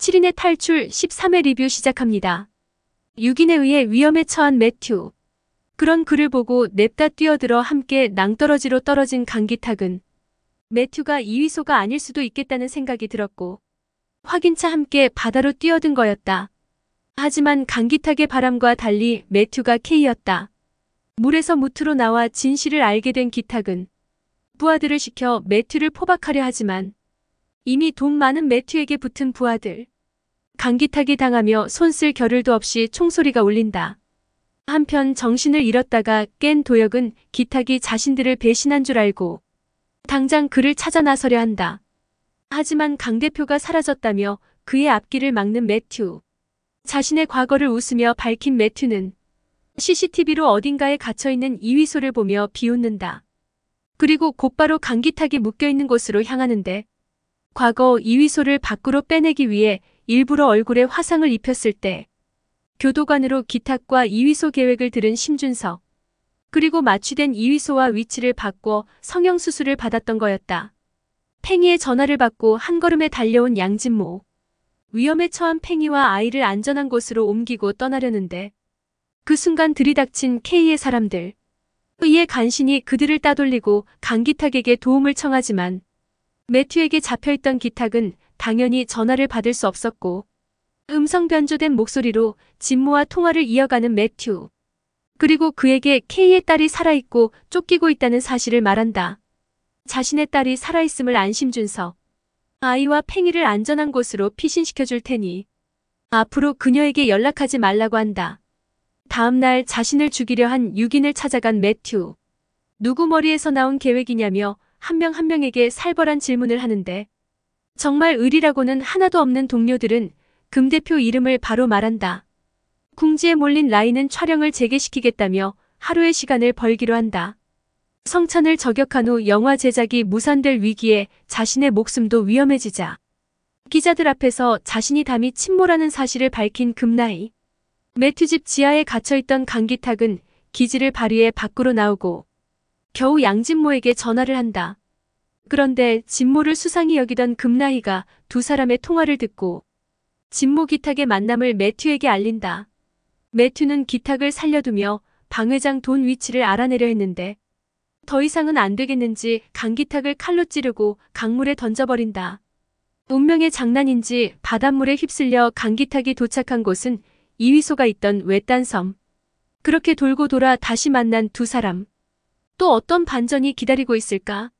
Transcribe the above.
7인의 탈출 13회 리뷰 시작합니다. 6인에 의해 위험에 처한 매튜. 그런 그를 보고 냅다 뛰어들어 함께 낭떠러지로 떨어진 강기탁은 매튜가 2위소가 아닐 수도 있겠다는 생각이 들었고 확인차 함께 바다로 뛰어든 거였다. 하지만 강기탁의 바람과 달리 매튜가 K였다. 물에서 무트로 나와 진실을 알게 된 기탁은 부하들을 시켜 매튜를 포박하려 하지만 이미 돈 많은 매튜에게 붙은 부하들. 강기타기 당하며 손 쓸 겨를도 없이 총소리가 울린다. 한편 정신을 잃었다가 깬 도혁은 기탁이 자신들을 배신한 줄 알고 당장 그를 찾아 나서려 한다. 하지만 강 대표가 사라졌다며 그의 앞길을 막는 매튜. 자신의 과거를 웃으며 밝힌 매튜는 CCTV로 어딘가에 갇혀있는 이위소를 보며 비웃는다. 그리고 곧바로 강기탁이 묶여있는 곳으로 향하는데 과거 이위소를 밖으로 빼내기 위해 일부러 얼굴에 화상을 입혔을 때 교도관으로 기탁과 이위소 계획을 들은 심준석. 그리고 마취된 이위소와 위치를 바꿔 성형수술을 받았던 거였다. 팽이의 전화를 받고 한 걸음에 달려온 양진모. 위험에 처한 팽이와 아이를 안전한 곳으로 옮기고 떠나려는데 그 순간 들이닥친 K의 사람들. 의에 간신히 그들을 따돌리고 강기탁에게 도움을 청하지만 매튜에게 잡혀있던 기탁은 당연히 전화를 받을 수 없었고 음성 변조된 목소리로 진모와 통화를 이어가는 매튜. 그리고 그에게 K의 딸이 살아있고 쫓기고 있다는 사실을 말한다. 자신의 딸이 살아있음을 안심준서. 아이와 팽이를 안전한 곳으로 피신시켜줄 테니 앞으로 그녀에게 연락하지 말라고 한다. 다음날 자신을 죽이려 한 유긴을 찾아간 매튜. 누구 머리에서 나온 계획이냐며 한 명한 한 명에게 살벌한 질문을 하는데 정말 의리라고는 하나도 없는 동료들은 금 대표 이름을 바로 말한다. 궁지에 몰린 라인은 촬영을 재개시키겠다며 하루의 시간을 벌기로 한다. 성찬을 저격한 후 영화 제작이 무산될 위기에 자신의 목숨도 위험해지자 기자들 앞에서 자신이 담이 침몰하는 사실을 밝힌 금나이 매튜집 지하에 갇혀있던 강기탁은 기지를 발휘해 밖으로 나오고 겨우 양진모에게 전화를 한다. 그런데 진모를 수상히 여기던 금나이가두 사람의 통화를 듣고 진모 기탁의 만남을 매튜에게 알린다. 매튜는 기탁을 살려두며 방 회장 돈 위치를 알아내려 했는데 더 이상은 안 되겠는지 강기탁을 칼로 찌르고 강물에 던져버린다. 운명의 장난인지 바닷물에 휩쓸려 강기탁이 도착한 곳은 이위소가 있던 외딴섬. 그렇게 돌고 돌아 다시 만난 두 사람. 또 어떤 반전이 기다리고 있을까?